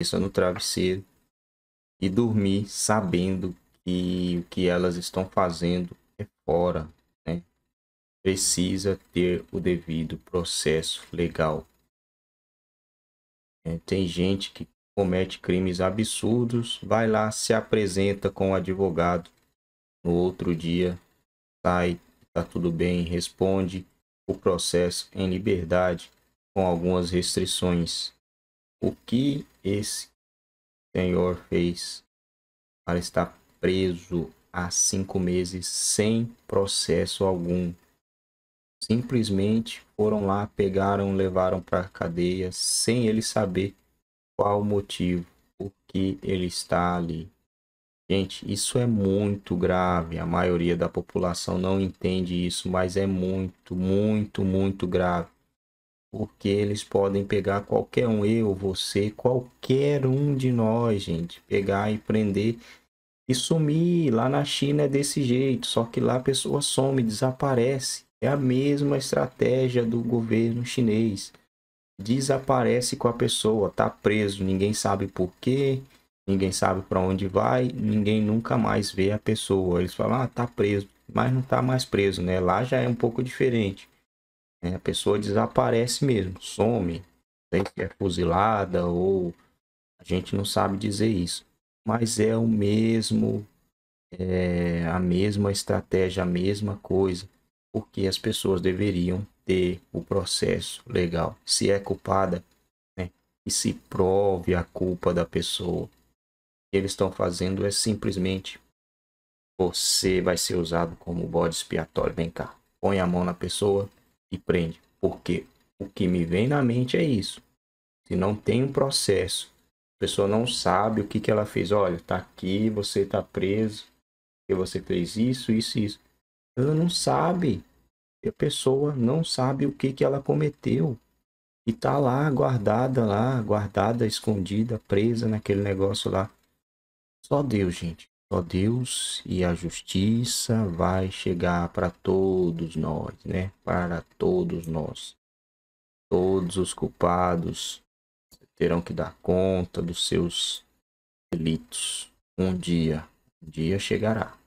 cabeça no travesseiro e dormir sabendo que o que elas estão fazendo é fora, né? Precisa ter o devido processo legal. É, tem gente que comete crimes absurdos, vai lá, se apresenta com o advogado no outro dia, sai, tá tudo bem, responde o processo em liberdade com algumas restrições o que esse senhor fez para estar preso há cinco meses sem processo algum. Simplesmente foram lá, pegaram, levaram para a cadeia sem ele saber qual o motivo, o que ele está ali. Gente, isso é muito grave. A maioria da população não entende isso, mas é muito, muito, muito grave porque eles podem pegar qualquer um, eu, você, qualquer um de nós, gente, pegar e prender e sumir. Lá na China é desse jeito, só que lá a pessoa some, desaparece. É a mesma estratégia do governo chinês. Desaparece com a pessoa, tá preso, ninguém sabe por quê, ninguém sabe para onde vai, ninguém nunca mais vê a pessoa. Eles falam, ah, tá preso, mas não tá mais preso, né? Lá já é um pouco diferente né? A pessoa desaparece mesmo, some, sei se é fuzilada ou a gente não sabe dizer isso, mas é o mesmo, é a mesma estratégia, a mesma coisa, porque as pessoas deveriam ter o processo legal. Se é culpada, né? e se prove a culpa da pessoa. O que eles estão fazendo é simplesmente você vai ser usado como bode expiatório. Vem cá, põe a mão na pessoa, e prende. Porque o que me vem na mente é isso. Se não tem um processo, a pessoa não sabe o que, que ela fez. Olha, tá aqui, você tá preso, porque você fez isso, isso e isso. Ela não sabe. E a pessoa não sabe o que, que ela cometeu. E tá lá, guardada lá, guardada, escondida, presa naquele negócio lá. Só Deus, gente só Deus e a justiça vai chegar para todos nós, né? Para todos nós. Todos os culpados terão que dar conta dos seus delitos. Um dia, um dia chegará.